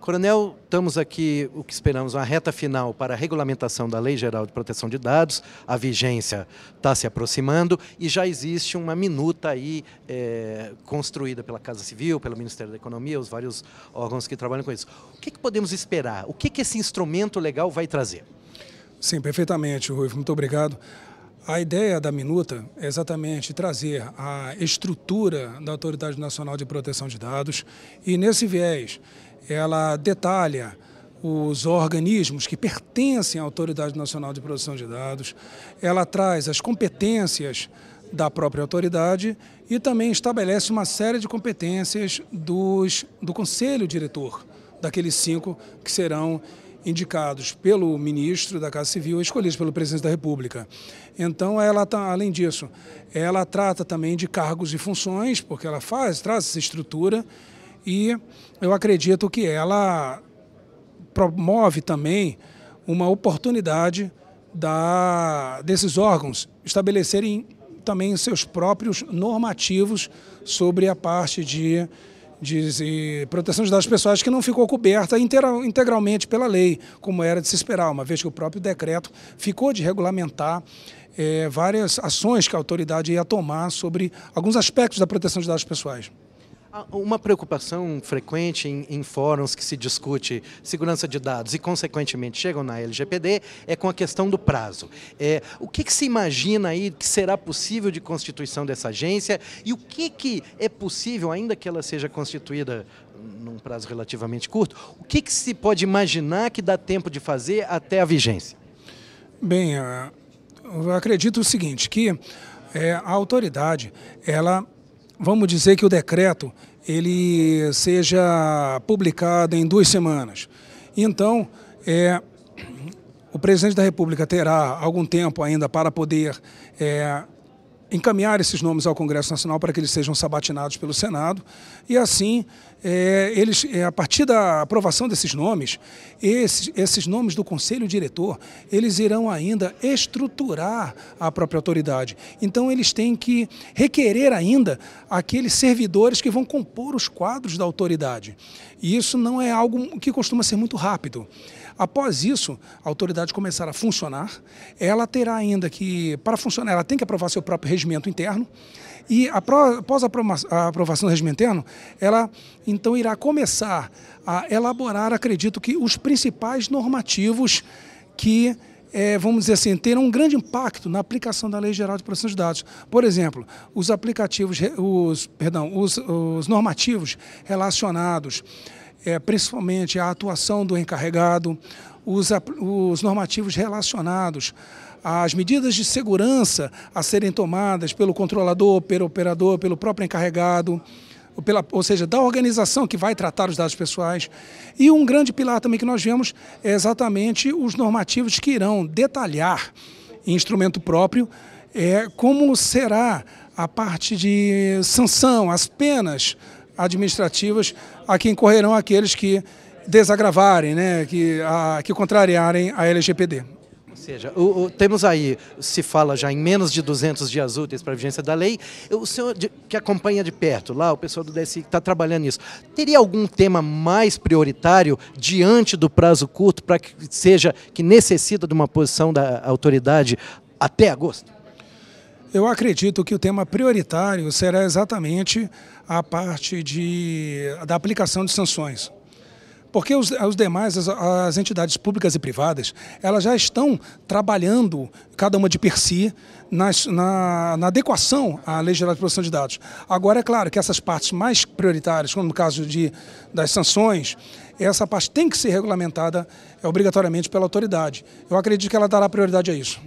Coronel, estamos aqui, o que esperamos, uma reta final para a regulamentação da Lei Geral de Proteção de Dados. A vigência está se aproximando e já existe uma minuta aí é, construída pela Casa Civil, pelo Ministério da Economia, os vários órgãos que trabalham com isso. O que, que podemos esperar? O que, que esse instrumento legal vai trazer? Sim, perfeitamente, Rui. Muito obrigado. A ideia da minuta é exatamente trazer a estrutura da Autoridade Nacional de Proteção de Dados e, nesse viés, ela detalha os organismos que pertencem à Autoridade Nacional de Proteção de Dados, ela traz as competências da própria autoridade e também estabelece uma série de competências dos, do conselho diretor, daqueles cinco que serão indicados pelo ministro da Casa Civil, escolhidos pelo presidente da República. Então, ela tá, além disso, ela trata também de cargos e funções, porque ela faz, traz essa estrutura e eu acredito que ela promove também uma oportunidade da, desses órgãos estabelecerem também seus próprios normativos sobre a parte de, de proteção de dados pessoais que não ficou coberta integralmente pela lei, como era de se esperar, uma vez que o próprio decreto ficou de regulamentar é, várias ações que a autoridade ia tomar sobre alguns aspectos da proteção de dados pessoais. Uma preocupação frequente em, em, fóruns que se discute segurança de dados e, consequentemente, chegam na LGPD é com a questão do prazo. É, o que, que, se imagina aí que será possível de constituição dessa agência e o que, que é possível, ainda que ela seja constituída num prazo relativamente curto, o que, que se pode imaginar que dá tempo de fazer até a vigência? Bem, ah, eu acredito o seguinte, que é, a autoridade, ela vamos dizer que o decreto ele seja publicado em duas semanas. Então, é, o presidente da República terá algum tempo ainda para poder é, encaminhar esses nomes ao Congresso Nacional para que eles sejam sabatinados pelo Senado e assim é, eles é, a partir da aprovação desses nomes esses, esses nomes do Conselho Diretor eles irão ainda estruturar a própria autoridade então eles têm que requerer ainda aqueles servidores que vão compor os quadros da autoridade e isso não é algo que costuma ser muito rápido Após isso, a autoridade começar a funcionar, ela terá ainda que, para funcionar, ela tem que aprovar seu próprio regimento regimento interno. E após a aprovação do regimento interno, ela então irá começar a elaborar, acredito que, os principais normativos que é, vamos dizer assim, terão um grande impacto na aplicação da Lei Geral de Proteção de Dados. Por exemplo, os aplicativos, os, perdão, os, os normativos relacionados é, principalmente à atuação do encarregado, os, os normativos relacionados as medidas de segurança a serem tomadas pelo controlador, pelo operador, pelo próprio encarregado, ou, pela, ou seja, da organização que vai tratar os dados pessoais. E um grande pilar também que nós vemos é exatamente os normativos que irão detalhar em instrumento próprio é, como será a parte de sanção, as penas administrativas a que incorrerão aqueles que desagravarem, né, que, a, que contrariarem a LGPD seja, o, o, temos aí, se fala já em menos de 200 dias úteis para a vigência da lei. O senhor de, que acompanha de perto lá, o pessoal do DSI que está trabalhando nisso, teria algum tema mais prioritário diante do prazo curto para que seja, que necessita de uma posição da autoridade até agosto? Eu acredito que o tema prioritário será exatamente a parte de, da aplicação de sanções. Porque os, os demais, as, as, entidades públicas e privadas, elas já estão trabalhando, cada uma de per si, nas, na, na, adequação à Lei Geral de Proteção de Dados. Agora, é claro que essas partes mais prioritárias, como no caso de, das sanções, essa parte tem que ser regulamentada é, obrigatoriamente pela autoridade. Eu acredito que ela dará prioridade a isso.